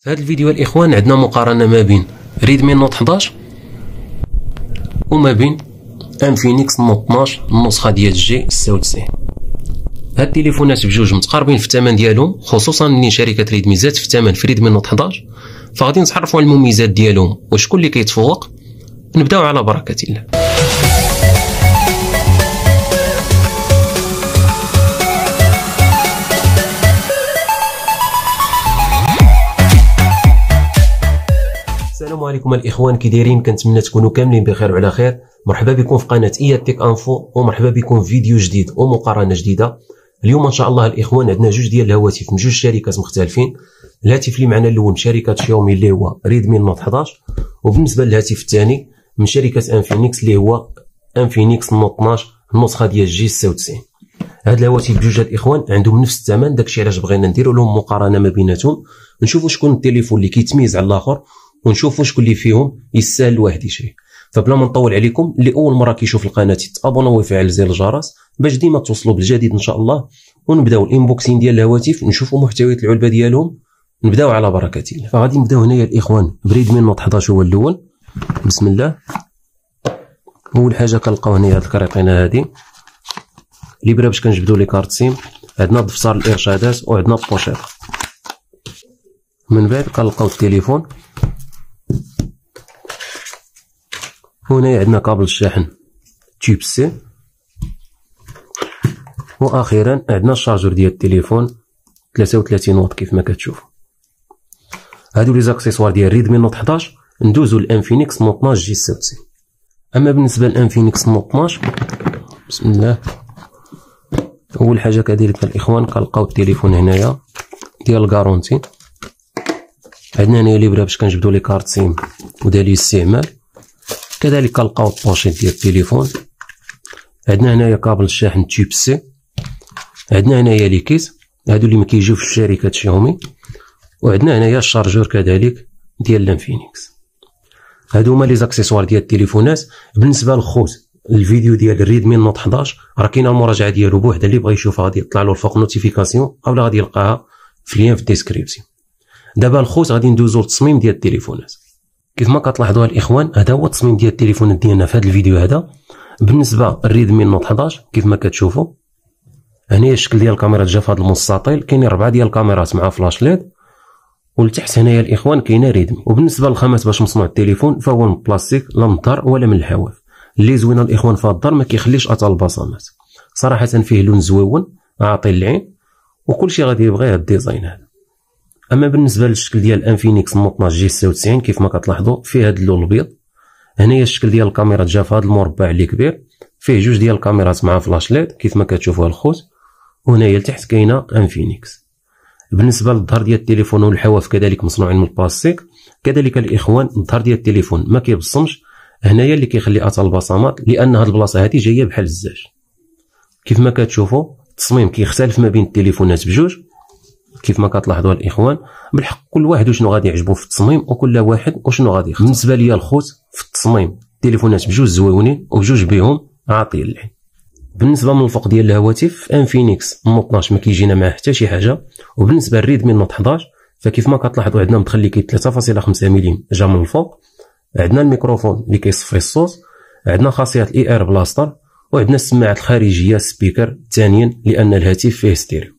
في هذا الفيديو الاخوان عندنا مقارنه ما بين ريدمي نوت 11 وما بين انفينيكس نوت 12 النسخه ديال جي 96 هاد التليفونات بجوج متقاربين في الثمن ديالهم خصوصا من شركه ريدمي زادت في الثمن في ريدمي نوت 11 فغادي نتعرفوا على المميزات ديالهم وشكون اللي كيتفوق نبداو على بركه الله عليكم الاخوان كي دايرين كنتمنى تكونوا كاملين بخير وعلى خير مرحبا بكم في قناه ايا تيك انفو ومرحبا بكم في فيديو جديد ومقارنه جديده اليوم ان شاء الله الاخوان عندنا جوج ديال الهواتف من جوج شركات مختلفين الهاتف اللي معنا الاول من شركه شاومي اللي هو ريدمي نوت 11 وبالنسبه للهاتف الثاني من شركه انفينيكس اللي هو انفينيكس نوت 12 النسخه ديال جي 96 هاد الهواتف بجوج الاخوان عندهم نفس الثمن داكشي علاش بغينا نديرو لهم مقارنه ما بيناتهم نشوفوا شكون التليفون اللي كيتميز على الاخر ونشوف شكون اللي فيهم يستاهل الواحد يشري فبلا ما نطول عليكم اللي اول مره كيشوف القناه يتابونا ويفعل زر الجرس باش ديما توصلوا بالجديد ان شاء الله ونبداو الانبوكسين ديال الهواتف نشوفوا محتويات العلبه ديالهم نبداو على بركه الله فغادي نبداو هنايا الاخوان من نوت 11 هو الاول بسم الله اول حاجه كنلقاو هنايا هاد الكريطينه هادي برا باش كنجبدو لي كارت سيم عندنا دفتر الارشادات وعندنا البوشيط من بعد كنلقاو التليفون هنا عندنا كابل الشاحن تيب سي واخيرا عندنا الشارجور ديال التليفون 33 واط كيف ما كتشوف هادو لي زاكسيسوار ديال ريدمي نوت 11 ندوزو للانفينيكس نوت 12 جي 70 اما بالنسبه للانفينيكس نوت 12 بسم الله اول حاجه كدير الاخوان كنلقاو التليفون هنايا ديال الكارونتي عندنا هنايا ليبره باش كنجبدو لي كارت سيم ودالي الاستعمال كذلك نلقاو الطونشين ديال التليفون عندنا هنايا كابل الشاحن تيب سي عندنا هنايا لي كيس هادو اللي ما كيجيوش في شركه شاومي وعندنا هنايا الشارجور كذلك ديال لانفينيكس هادو هما لي زاكسيسوار ديال التليفونات بالنسبه للخوت الفيديو ديال ريدمي نوت 11 راه كاينه المراجعه ديالو بوحده اللي بغا يشوفها غادي يطلع له الفوق نوتيفيكاسيون اولا غادي يلقاها في ليان في الديسكريبسيون دابا الخوت غادي ندوزو للتصميم ديال التليفونات كيف ما كتلاحظوا الاخوان هذا هو التصميم ديال التليفونات ديالنا في هذا الفيديو هذا بالنسبه للريدمي نوت 11 كيف ما كتشوفوا هنا الشكل ديال الكاميرا جا في هذا المستطيل كاينين ربعه ديال الكاميرات مع فلاش ليد ولتحت هنايا الاخوان كاينه ريدمي وبالنسبه للخامات باش مصنوع التليفون فهو من بلاستيك لا من الدار ولا من الحواف اللي زوينه الاخوان في الدار ما كيخليش اثر البصمات صراحه فيه لون زويون عاطي العين وكلشي غادي يبغيه الديزاين هذا اما بالنسبه للشكل ديال انفينيكس مو 12 جي 96 كيف ما كتلاحظوا فيه هذا اللون الابيض هنايا الشكل ديال الكاميرا جا في هذا المربع اللي كبير فيه جوج ديال الكاميرات مع فلاش ليد كيف ما كتشوفوها الخوت وهنايا لتحت كاينه انفينيكس بالنسبه للظهر ديال التليفون والحواف كذلك مصنوعين من البلاستيك كذلك الاخوان الظهر ديال التليفون ما كيبصمش هنايا اللي كيخلي اثر البصمات لان هاد البلاصه هادي جايه بحال الزاج كيف ما كتشوفوا التصميم كيختلف ما بين التليفونات بجوج كيف ما كتلاحظوا الاخوان بالحق كل واحد وشنو غادي يعجبو في التصميم وكل واحد وشنو غادي يختار بالنسبه ليا الخوت في التصميم تليفونات بجوج زويونين وبجوج بهم عاطيين العين بالنسبه من الفوق ديال الهواتف انفينيكس نوت 12 ما كيجينا معاه حتى شي حاجه وبالنسبه للريدمي نوت 11 فكيف ما كتلاحظوا عندنا مدخل اللي كاين 3.5 ملم جا من الفوق عندنا الميكروفون اللي كيصفي الصوت عندنا خاصيه الاي ار بلاستر وعندنا السماعات الخارجيه سبيكر ثانيا لان الهاتف فيه ستيريو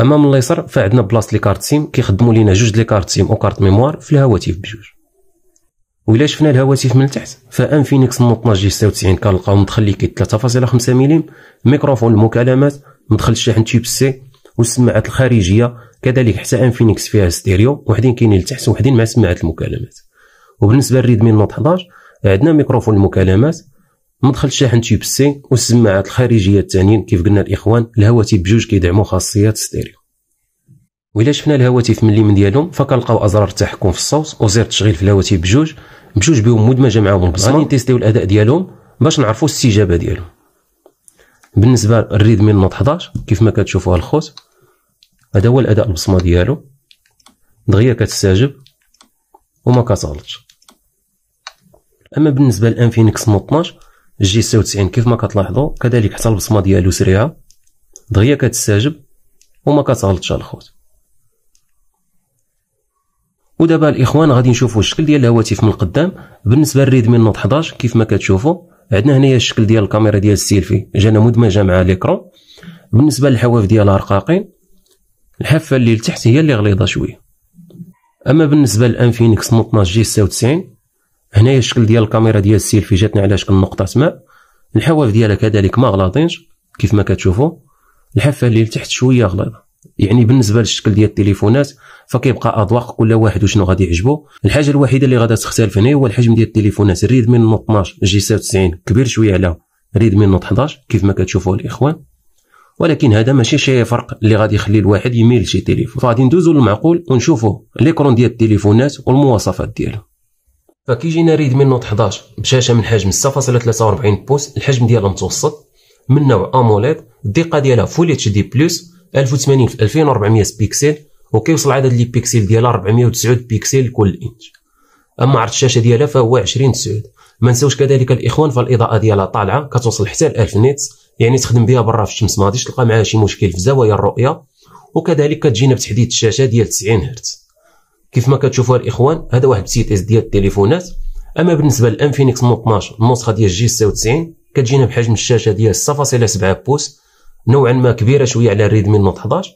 امام اليسار فعندنا بلاصه لي كارت سيم كيخدموا لينا جوج لي كارت سيم وكارت ميموار في الهواتف بجوج ويلا شفنا الهواتف من التحت فينيكس نوت 12 جي 96 كنلقاو مدخل لي 3.5 ملم ميكروفون المكالمات مدخل الشاحن تيب سي والسماعات الخارجيه كذلك حتى ان فينيكس فيها ستيريو وحدين كاينين لتحت وحدين مع سماعات المكالمات وبالنسبه للريدمي نوت 11 عندنا ميكروفون المكالمات مدخل شاحن تيوب سي والسماعات الخارجيه الثانيين كيف قلنا الاخوان الهواتف بجوج كيدعموا خاصيه ستيريو وإلا شفنا الهواتف من اليمن ديالهم فكنلقاو ازرار التحكم في الصوت وزر التشغيل في الهواتف بجوج بجوج بهم مدمجه معاهم البصمه غادي نتيستيو الاداء ديالهم باش نعرفوا الاستجابه ديالهم بالنسبه للريدمي نوت 11 كيف ما كتشوفوها الخوت هذا هو الاداء البصمه ديالو دغيا كتستجب وما كتغلطش اما بالنسبه للانفينكس نوت 12 جي 96 كيف ما كتلاحظوا كذلك حتى البصمه ديالو سريعه دغيا كتستاجب وما كتغلطش الخوت ودابا الاخوان غادي نشوفوا الشكل ديال الهواتف من القدام بالنسبه للريدمي نوت 11 كيف ما كتشوفوا عندنا هنايا الشكل ديال الكاميرا ديال السيلفي جانا مدمجه مع ليكرون بالنسبه للحواف ديالها رقاقين الحافه اللي لتحت هي اللي غليظه شويه اما بالنسبه للانفينكس نوت 12 جي 96 هنايا الشكل ديال الكاميرا ديال السيلفي جاتنا على شكل نقطه سماء الحواف ديالها كذلك ما غلاطينش كيف ما كتشوفوا الحافه اللي لتحت شويه غليظه يعني بالنسبه للشكل ديال التليفونات فكيبقى اذواق كل واحد وشنو غادي يعجبو الحاجه الوحيده اللي غادا تختلف هنا هو الحجم ديال التليفونات من نوت 12 جي 96 كبير شويه على ريدمي نوت 11 كيف ما كتشوفوا الاخوان ولكن هذا ماشي شي فرق اللي غادي يخلي الواحد يميل شي تليفون فغادي ندوزو للمعقول ونشوفو ليكرون ديال التليفونات والمواصفات ديالو فكي جينا ريدمي نوت 11 بشاشه من حجم 6.43 بوص الحجم ديالها متوسط من نوع اموليد الدقه ديالها فول اتش دي بلس 1080 في 2400 بيكسل وكيوصل عدد لي بيكسل ديالها 409 بيكسل كل انش اما عرض الشاشه ديالها فهو 20 سعود ما نساوش كذلك الاخوان فالاضاءه ديالها طالعه كتوصل حتى ل 1000 نيتس يعني تخدم بها برا في الشمس ما غاديش تلقى معها شي مشكل في زوايا الرؤيه وكذلك كتجينا بتحديد الشاشه ديال 90 هرتز كيف ما كتشوفوا الاخوان هذا واحد سيت اس ديال التليفونات اما بالنسبه للانفينكس نوت 12 النسخه ديال جي 96 كتجينا بحجم الشاشه ديال 6.7 بوص نوعا ما كبيره شويه على الريدمي نوت 11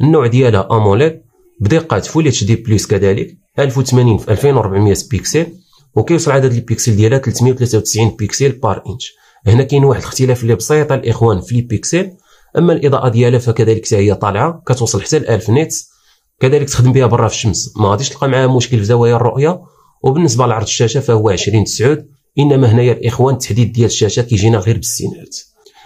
النوع ديالها اموليد بدقه فول اتش دي بلس كذلك 1080 في 2400 بيكسل وكيوصل عدد البيكسل ديالها 393 بيكسل بار انش هنا كاين واحد الاختلاف اللي بسيط الاخوان في لي بيكسل اما الاضاءه ديالها فكذلك حتى هي طالعه كتوصل حتى ل 1000 نيتس كذلك تخدم بها برا في الشمس ما غاديش تلقى معها مشكل في زوايا الرؤيه وبالنسبه لعرض الشاشه فهو 20 9 انما هنايا الاخوان التحديد ديال الشاشه كيجينا غير بالسينات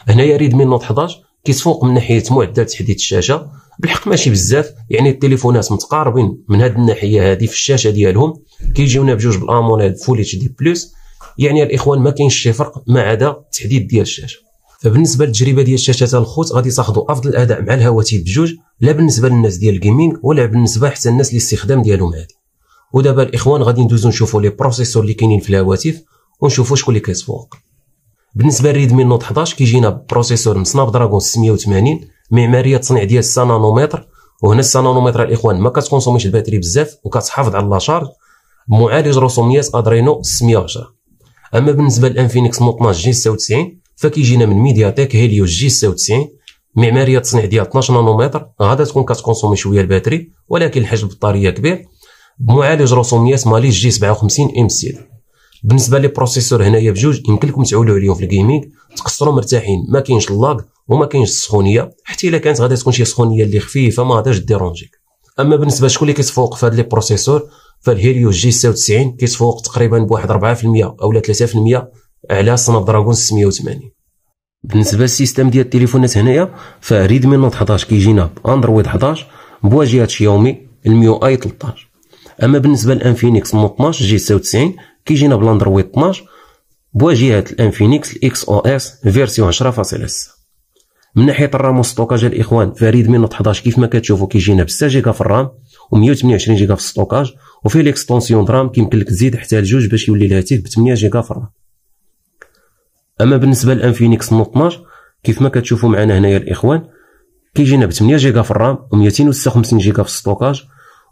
هنايا ريدمي نوت 11 كيتفوق من ناحيه معدل تحديد الشاشه بالحق ماشي بزاف يعني التليفونات متقاربين من هذه الناحيه هذه في الشاشه ديالهم كيجيونا بجوج بالاموليد فول اتش دي بلس يعني الاخوان ما كاينش شي فرق ما عدا التحديد ديال الشاشه فبالنسبه للتجربه ديال الشاشات الخوت غادي تاخذوا افضل الاداء مع الهواتف بجوج لا بالنسبه للناس ديال الجيمنج ولا بالنسبه حتى الناس اللي الاستخدام ديالهم عادي ودابا الاخوان غادي ندوزو نشوفو لي بروسيسور اللي كاينين في الهواتف ونشوفو شكون اللي كيتفوق بالنسبه لريدمي نوت 11 كيجينا بروسيسور من سناب دراغون 680 معماريه تصنيع ديال 6 نانومتر وهنا 6 نانومتر الاخوان ما كتكونسوميش الباتري بزاف وكتحافظ على لاشارج معالج رسوميات ادرينو 610 اما بالنسبه للانفينكس نوت 12 جي 96 فكيجينا من ميدياتيك هيليوس جي 96 معماريه التصنيع ديال 12 نانومتر غادا تكون كتكونسومي شويه الباتري ولكن الحجم البطاريه كبير بمعالج رسوميات مالي جي 57 ام سي بالنسبه لي بروسيسور هنايا بجوج يمكن لكم تعولوا عليهم في الجيمنج تقصروا مرتاحين ما كاينش اللاج وما كاينش السخونيه حتى الا كانت غادي تكون شي سخونيه اللي خفيفه ما غاداش ديرونجيك اما بالنسبه لشكون اللي كيتفوق في هاد لي بروسيسور فالهيليو جي 96 كيتفوق تقريبا بواحد 4% او 3% على سناب دراغون 680 بالنسبه للسيستم ديال التليفونات هنايا فريدمي نوت 11 كيجينا اندرويد 11 بواجهه شاومي الميو اي 13 اما بالنسبه للانفينيكس مو 12 جي 99 كيجينا بالاندرويد 12 بواجهه الانفينيكس الاكس او اس فيرسيون 10.6 من ناحيه الرام والستوكاج الاخوان فريد من 11 كيف ما كتشوفوا كيجينا ب 6 جيجا في الرام و128 جيجا في الستوكاج وفيه ليكستونسيون درام كيمكن لك تزيد حتى لجوج باش يولي الهاتف ب 8 جيجا في الرام اما بالنسبه للانفينيكس نوت 12 كيف ما كتشوفوا معنا هنايا الاخوان كيجينا ب 8 جيجا في الرام و256 جيجا في الستوكاج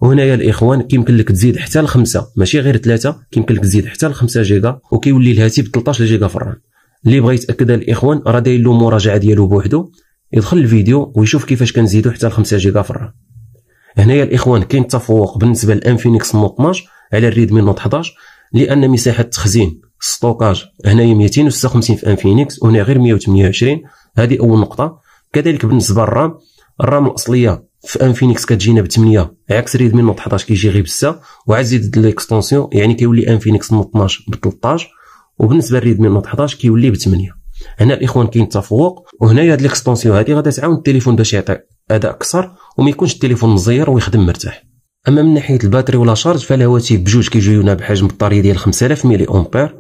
وهنايا الاخوان كيمكن لك تزيد حتى ل 5 ماشي غير 3 كيمكن لك تزيد حتى ل 5 جيجا وكيولي الهاتف 13 جيجا في الرام اللي بغى يتاكد الاخوان راه داير له مراجعه ديالو بوحدو يدخل الفيديو ويشوف كيفاش كنزيدو حتى ل 5 جيجا في الرام هنايا الاخوان كاين تفوق بالنسبه للانفينيكس نوت 12 على الريدمي نوت 11 لان مساحه التخزين ستوكاج هنايا 256 في انفينيكس وهنا غير 128 هذه اول نقطه كذلك بالنسبه للرام الرام الاصليه في انفينيكس كتجينا ب 8 عكس من نوت 11 كيجي غير ب 6 وعاد زيد ليكستونسيون يعني كيولي انفينيكس من 12 ب 13 وبالنسبه من نوت 11 كيولي ب 8 هنا الاخوان كاين تفوق وهنايا هاد ليكستونسيون هادي غادي تعاون التليفون باش يعطي اداء اكثر وما يكونش التليفون مزير ويخدم مرتاح اما من ناحيه الباتري ولا شارج فالهواتف بجوج كيجيونا بحجم بطاريه ديال 5000 ملي امبير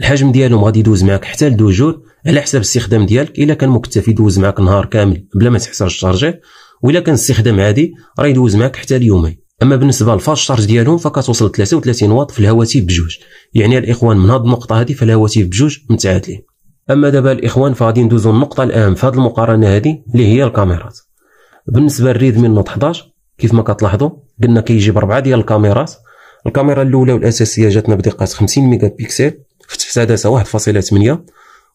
الحجم ديالهم غادي يدوز معاك حتى لدو جور على حساب الاستخدام ديالك الا كان مكتفي يدوز معاك نهار كامل بلا ما تحتاج الشارجيه والا كان استخدام عادي راه يدوز معاك حتى ليومين اما بالنسبه للفاش شارج ديالهم فكتوصل 33 واط في الهواتف بجوج يعني الاخوان من هذه النقطه هذه فالهواتف بجوج متعادلين اما دابا الاخوان فغادي ندوزو النقطه الان في هذه المقارنه هذه اللي هي الكاميرات بالنسبه للريدمي نوت 11 كيف ما كتلاحظوا قلنا كيجيب اربعه ديال الكاميرات الكاميرا الاولى والاساسيه جاتنا بدقه 50 ميجا بكسل فتحت عدسه 1.8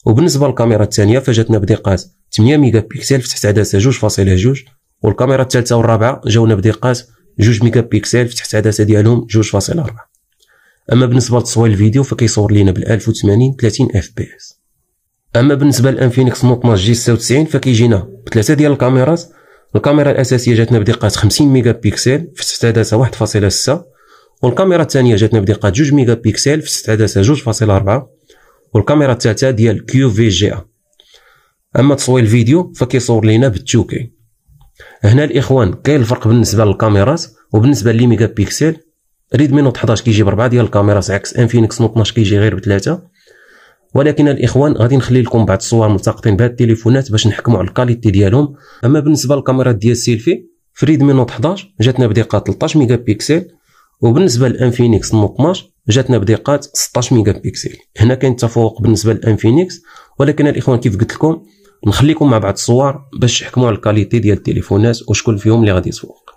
وبالنسبه للكاميرا الثانيه فجاتنا بدقات 8 ميجا بكسل فتحت عدسه 2.2 والكاميرا الثالثه والرابعه جاونا بدقات 2 ميجا بكسل فتحت عدسه ديالهم 2.4 اما بالنسبه لتصوير الفيديو فكيصور لينا ب 1080 30 اف بي اس اما بالنسبه للانفينكس نوت ماس جي 96 فكيجينا بثلاثه ديال الكاميرات الكاميرا الاساسيه جاتنا بدقه 50 ميجا بكسل فتحت عدسه والكاميرا الثانيه جاتنا بدقه 2 ميجا بيكسل في استعداداتها 2.4 والكاميرا الثالثه ديال كيو في جي ا اما تصوير الفيديو فكيصور لينا بالتوكي هنا الاخوان كاين الفرق بالنسبه للكاميرات وبالنسبه لي ميجا بيكسل ريدمي نوت 11 كيجي بربعة ديال الكاميرات عكس انفينكس نوت 12 كيجي غير بثلاثه ولكن الاخوان غادي نخلي لكم بعض الصور ملتقطين بهاد التليفونات باش نحكموا على الكاليتي ديالهم اما بالنسبه للكاميرات ديال السيلفي فريد ريدمي نوت 11 جاتنا بدقه 13 ميجا بيكسل وبالنسبه للانفينيكس نوت 12 جاتنا بدقات 16 ميجا بيكسل هنا كاين تفوق بالنسبه للانفينيكس ولكن الاخوان كيف قلت لكم نخليكم مع بعض الصور باش تحكموا على الكاليتي ديال التليفونات وشكون فيهم اللي غادي يتفوق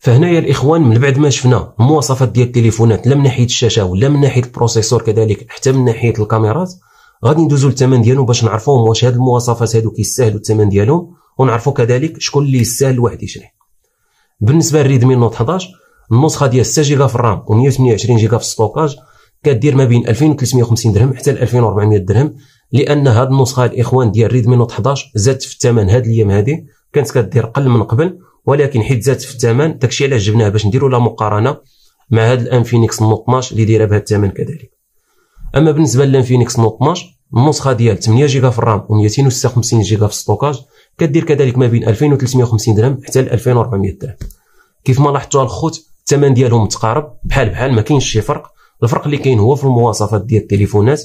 فهنايا الاخوان من بعد ما شفنا المواصفات ديال التليفونات لا من ناحيه الشاشه ولا من ناحيه البروسيسور كذلك حتى من ناحيه الكاميرات غادي ندوزو للثمن ديالهم باش نعرفوهم واش هاد المواصفات هادو كيستاهلوا الثمن ديالهم ونعرفو كذلك شكون اللي يستاهل الواحد يشري بالنسبه للريدمي نوت 11 النسخه ديال 6 جيجا في الرام و128 جيجا في الستوكاج كدير ما بين 2350 درهم حتى 2400 درهم لان هاد النسخه الاخوان ديال ريدمي نوت 11 زادت في الثمن هاد الايام هادي كانت كدير قل من قبل ولكن حيت زادت في الثمن داكشي علاش جبناه باش نديروا لا مقارنه مع هذا الانفينيكس نوت 12 اللي دايره بهذا الثمن كذلك اما بالنسبه للانفينيكس نوت 12 النسخه ديال 8 جيجا في الرام و 256 جيجا في الستوكاج كدير كذلك ما بين 2350 درهم حتى ل 2400 درهم كيف ما لاحظتوا الخوت الثمن ديالهم متقارب بحال بحال ما كاينش شي فرق الفرق اللي كاين هو في المواصفات ديال التليفونات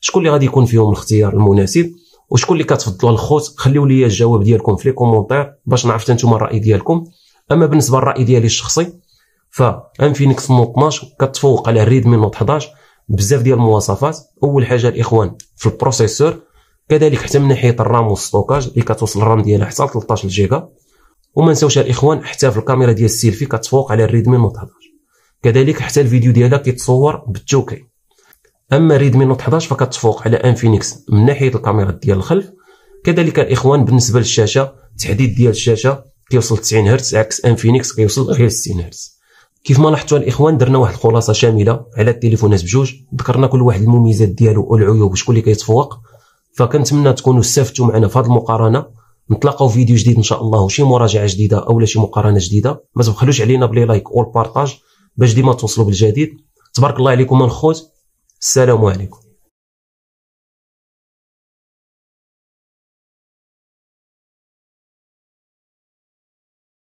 شكون اللي غادي يكون فيهم الاختيار المناسب وشكون اللي كتفضلوا الخوت خليو لي الجواب ديالكم في لي كومونتير باش نعرف نتوما الراي ديالكم اما بالنسبه للراي ديالي الشخصي فينيكس نوت 12 كتفوق على ريدمي نوت 11 بزاف ديال المواصفات اول حاجه الاخوان في البروسيسور كذلك حتى من ناحيه الرام والستوكاج اللي كتوصل الرام ديالها حتى 13 جيجا وما نساوش الاخوان حتى في الكاميرا ديال السيلفي كتفوق على الريدمي نوت 11 كذلك حتى الفيديو ديالها كيتصور بالتوكي اما ريدمي نوت 11 فكتفوق على انفينيكس من ناحيه الكاميرا ديال الخلف كذلك الاخوان بالنسبه للشاشه التحديد ديال الشاشه كيوصل 90 هرتز عكس انفينيكس كيوصل غير 60 هرتز كيف ما لاحظتوا الاخوان درنا واحد الخلاصه شامله على التليفونات بجوج ذكرنا كل واحد المميزات ديالو والعيوب شكون اللي كيتفوق فكنتمنى تكونوا استفدتوا معنا في هذه المقارنه نتلاقاو في فيديو جديد ان شاء الله وشي مراجعه جديده اولا شي مقارنه جديده ما تبخلوش علينا بلي لايك او باش ديما توصلوا بالجديد تبارك الله عليكم الخوت Sério, Mônico.